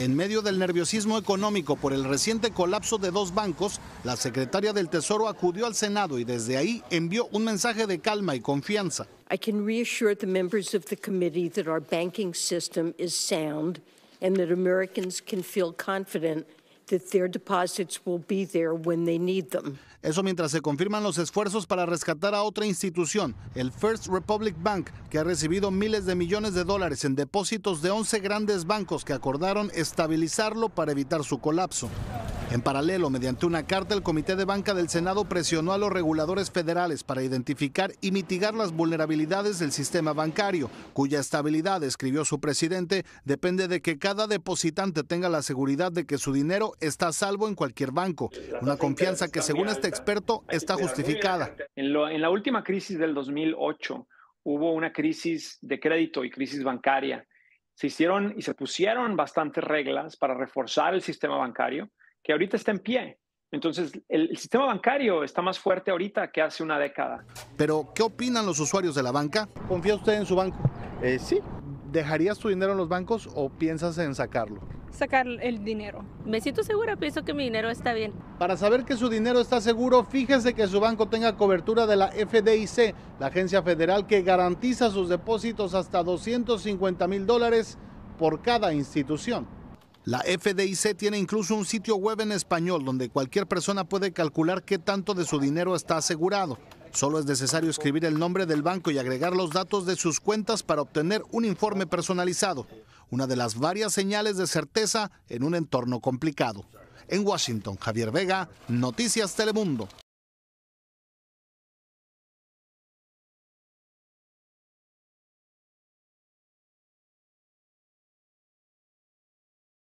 En medio del nerviosismo económico por el reciente colapso de dos bancos, la secretaria del Tesoro acudió al Senado y desde ahí envió un mensaje de calma y confianza. I can reassure the members of the committee that our banking system is sound and that Americans can feel confident their deposits will be there when they need them. Eso mientras se confirman los esfuerzos para rescatar a otra institución, el First Republic Bank, que ha recibido miles de millones de dólares en depósitos de 11 grandes bancos que acordaron estabilizarlo para evitar su colapso. En paralelo, mediante una carta, el Comité de Banca del Senado presionó a los reguladores federales para identificar y mitigar las vulnerabilidades del sistema bancario, cuya estabilidad, escribió su presidente, depende de que cada depositante tenga la seguridad de que su dinero está a salvo en cualquier banco, una confianza que según este experto está justificada. En, en la última crisis del 2008 hubo una crisis de crédito y crisis bancaria. Se hicieron y se pusieron bastantes reglas para reforzar el sistema bancario que ahorita está en pie. Entonces, el, sistema bancario está más fuerte ahorita que hace una década. Pero, ¿qué opinan los usuarios de la banca? ¿Confía usted en su banco? Eh, sí. ¿Dejarías tu dinero en los bancos o piensas en sacarlo? Sacar el dinero. Me siento segura, pienso que mi dinero está bien. Para saber que su dinero está seguro, fíjese que su banco tenga cobertura de la FDIC, la agencia federal que garantiza sus depósitos hasta 250 mil dólares por cada institución. La FDIC tiene incluso un sitio web en español donde cualquier persona puede calcular qué tanto de su dinero está asegurado. Solo es necesario escribir el nombre del banco y agregar los datos de sus cuentas para obtener un informe personalizado, una de las varias señales de certeza en un entorno complicado. En Washington, Javier Vega, Noticias Telemundo.